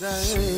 design.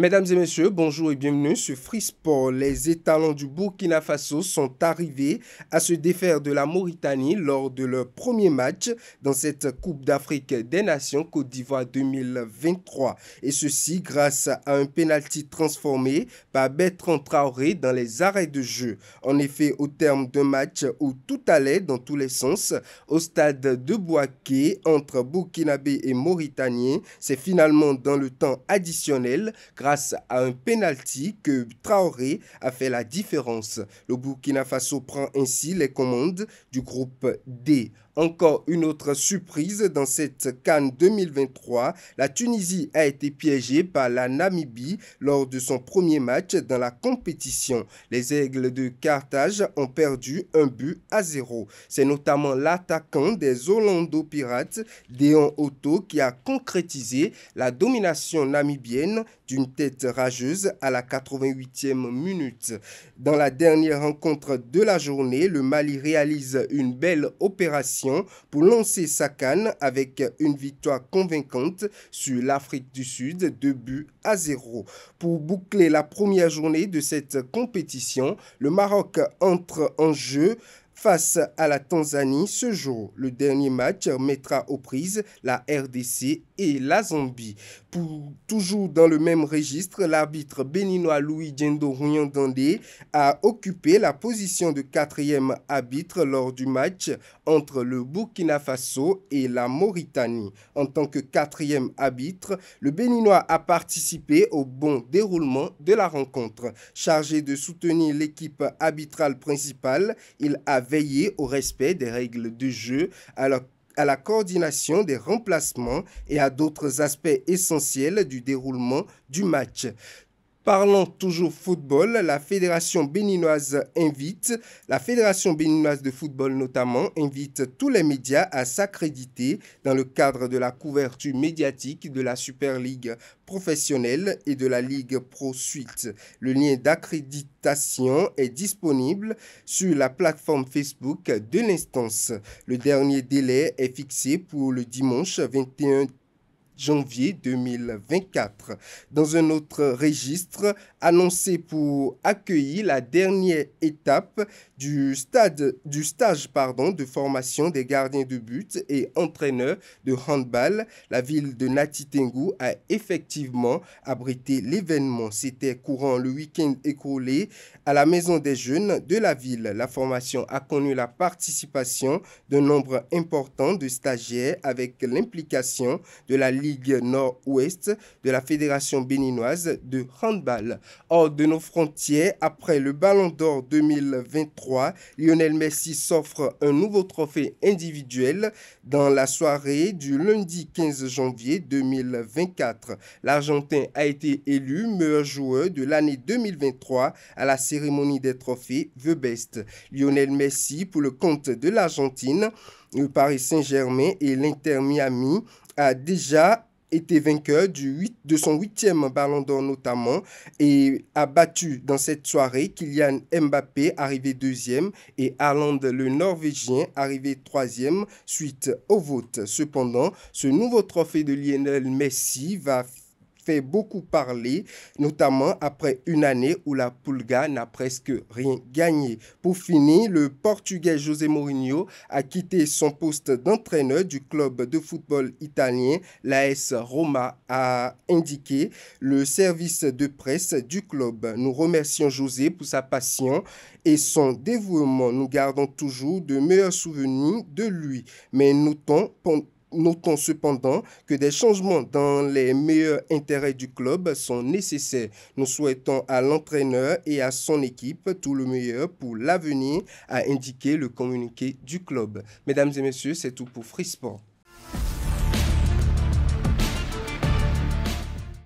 Mesdames et messieurs, bonjour et bienvenue sur Free Sport. Les étalons du Burkina Faso sont arrivés à se défaire de la Mauritanie lors de leur premier match dans cette Coupe d'Afrique des Nations Côte d'Ivoire 2023. Et ceci grâce à un penalty transformé par Bertrand Traoré dans les arrêts de jeu. En effet, au terme d'un match où tout allait dans tous les sens, au stade de Boaké entre Burkinabé et Mauritanie, c'est finalement dans le temps additionnel grâce à un penalty que Traoré a fait la différence. Le Burkina Faso prend ainsi les commandes du groupe D. Encore une autre surprise dans cette Cannes 2023, la Tunisie a été piégée par la Namibie lors de son premier match dans la compétition. Les Aigles de Carthage ont perdu un but à zéro. C'est notamment l'attaquant des Orlando Pirates, Déon Otto, qui a concrétisé la domination namibienne d'une tête rageuse à la 88e minute. Dans la dernière rencontre de la journée, le Mali réalise une belle opération pour lancer sa canne avec une victoire convaincante sur l'Afrique du Sud, de but à zéro. Pour boucler la première journée de cette compétition, le Maroc entre en jeu face à la Tanzanie ce jour. Le dernier match mettra aux prises la RDC et la Zambie. Pour, toujours dans le même registre, l'arbitre béninois Louis Djendo Ruyandandé a occupé la position de quatrième arbitre lors du match entre le Burkina Faso et la Mauritanie. En tant que quatrième arbitre, le Béninois a participé au bon déroulement de la rencontre. Chargé de soutenir l'équipe arbitrale principale, il a veiller au respect des règles de jeu, à la coordination des remplacements et à d'autres aspects essentiels du déroulement du match. Parlons toujours football. La fédération béninoise invite, la fédération béninoise de football notamment, invite tous les médias à s'accréditer dans le cadre de la couverture médiatique de la Super League professionnelle et de la Ligue Pro Suite. Le lien d'accréditation est disponible sur la plateforme Facebook de l'instance. Le dernier délai est fixé pour le dimanche 21 janvier 2024. Dans un autre registre, annoncé pour accueillir la dernière étape du, stade, du stage pardon, de formation des gardiens de but et entraîneurs de handball, la ville de Natitengu a effectivement abrité l'événement. C'était courant le week-end écoulé à la Maison des Jeunes de la ville. La formation a connu la participation d'un nombre important de stagiaires avec l'implication de la Ligue Nord-Ouest de la Fédération béninoise de handball. Hors de nos frontières, après le Ballon d'Or 2023, Lionel Messi s'offre un nouveau trophée individuel dans la soirée du lundi 15 janvier 2024. L'Argentin a été élu meilleur joueur de l'année 2023 à la cérémonie des trophées The Best. Lionel Messi, pour le compte de l'Argentine, le Paris Saint-Germain et l'Inter Miami a déjà été vainqueur du 8, de son huitième Ballon d'Or notamment et a battu dans cette soirée Kylian Mbappé arrivé deuxième et Arland le Norvégien arrivé troisième suite au vote. Cependant, ce nouveau trophée de Lionel Messi va beaucoup parlé, notamment après une année où la Pulga n'a presque rien gagné. Pour finir, le Portugais José Mourinho a quitté son poste d'entraîneur du club de football italien, l'AS Roma, a indiqué le service de presse du club. Nous remercions José pour sa passion et son dévouement. Nous gardons toujours de meilleurs souvenirs de lui, mais nous notons Notons cependant que des changements dans les meilleurs intérêts du club sont nécessaires. Nous souhaitons à l'entraîneur et à son équipe tout le meilleur pour l'avenir, a indiqué le communiqué du club. Mesdames et messieurs, c'est tout pour Sport.